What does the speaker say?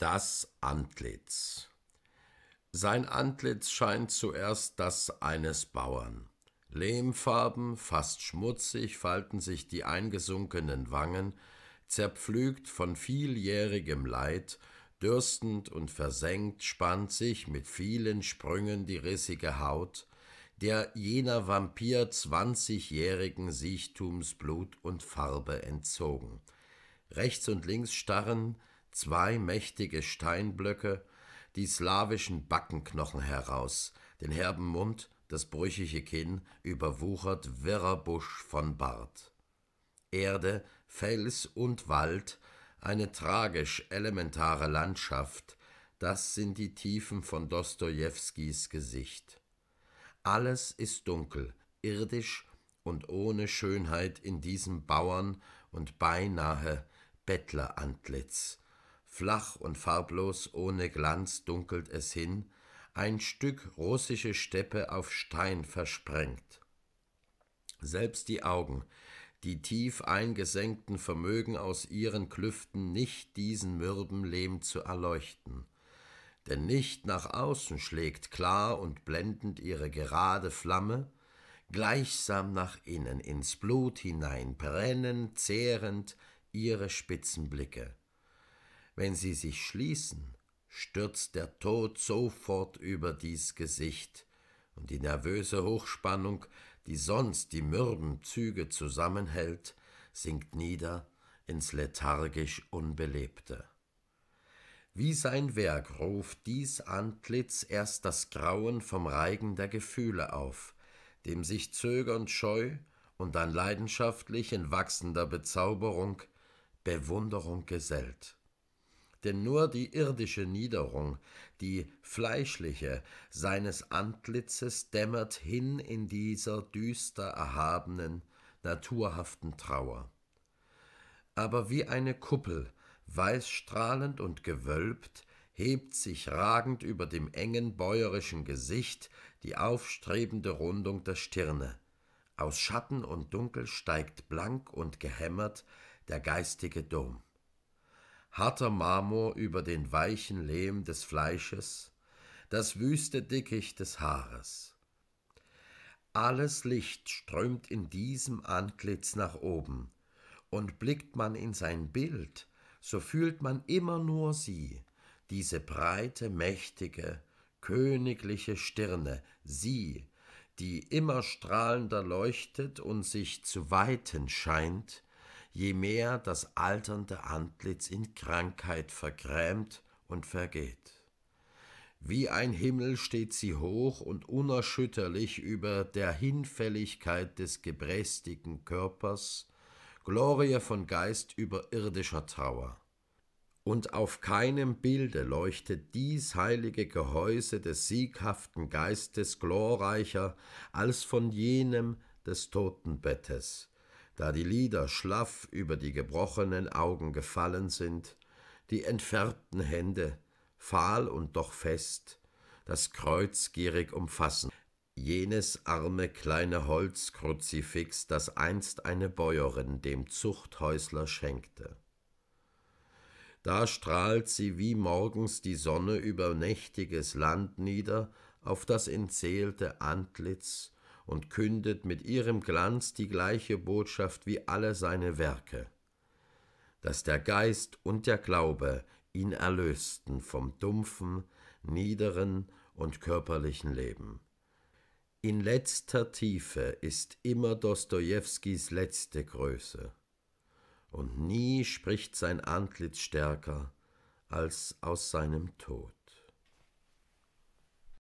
Das Antlitz. Sein Antlitz scheint zuerst das eines Bauern. Lehmfarben, fast schmutzig, falten sich die eingesunkenen Wangen, zerpflügt von vieljährigem Leid, dürstend und versenkt spannt sich mit vielen Sprüngen die rissige Haut, der jener Vampir zwanzigjährigen Siechtums Blut und Farbe entzogen. Rechts und links starren zwei mächtige Steinblöcke, die slawischen Backenknochen heraus, den herben Mund, das brüchige Kinn, überwuchert wirrer Busch von Bart. Erde, Fels und Wald, eine tragisch elementare Landschaft, das sind die Tiefen von Dostojewskis Gesicht. Alles ist dunkel, irdisch und ohne Schönheit in diesem Bauern und beinahe Bettlerantlitz, Flach und farblos, ohne Glanz dunkelt es hin, ein Stück russische Steppe auf Stein versprengt. Selbst die Augen, die tief eingesenkten Vermögen aus ihren Klüften nicht diesen mürben Lehm zu erleuchten. Denn nicht nach außen schlägt klar und blendend ihre gerade Flamme, gleichsam nach innen ins Blut hinein brennen, zehrend ihre Spitzenblicke. Blicke. Wenn sie sich schließen, stürzt der Tod sofort über dies Gesicht, und die nervöse Hochspannung, die sonst die mürben Züge zusammenhält, sinkt nieder ins lethargisch Unbelebte. Wie sein Werk ruft dies Antlitz erst das Grauen vom Reigen der Gefühle auf, dem sich zögernd scheu und dann leidenschaftlich in wachsender Bezauberung Bewunderung gesellt denn nur die irdische Niederung, die fleischliche, seines Antlitzes dämmert hin in dieser düster erhabenen, naturhaften Trauer. Aber wie eine Kuppel, weißstrahlend und gewölbt, hebt sich ragend über dem engen bäuerischen Gesicht die aufstrebende Rundung der Stirne. Aus Schatten und Dunkel steigt blank und gehämmert der geistige Dom harter Marmor über den weichen Lehm des Fleisches, das wüste Dickicht des Haares. Alles Licht strömt in diesem Antlitz nach oben, und blickt man in sein Bild, so fühlt man immer nur sie, diese breite, mächtige, königliche Stirne, sie, die immer strahlender leuchtet und sich zu weiten scheint, je mehr das alternde Antlitz in Krankheit vergrämt und vergeht. Wie ein Himmel steht sie hoch und unerschütterlich über der Hinfälligkeit des gebrästigen Körpers, Glorie von Geist über irdischer Trauer. Und auf keinem Bilde leuchtet dies heilige Gehäuse des sieghaften Geistes glorreicher als von jenem des Totenbettes, da die Lider schlaff über die gebrochenen Augen gefallen sind, die entfärbten Hände, fahl und doch fest, das Kreuz gierig umfassen, jenes arme kleine Holzkruzifix, das einst eine Bäuerin dem Zuchthäusler schenkte. Da strahlt sie wie morgens die Sonne über nächtiges Land nieder auf das entseelte Antlitz und kündet mit ihrem Glanz die gleiche Botschaft wie alle seine Werke, dass der Geist und der Glaube ihn erlösten vom dumpfen, niederen und körperlichen Leben. In letzter Tiefe ist immer Dostojewskis letzte Größe, und nie spricht sein Antlitz stärker als aus seinem Tod.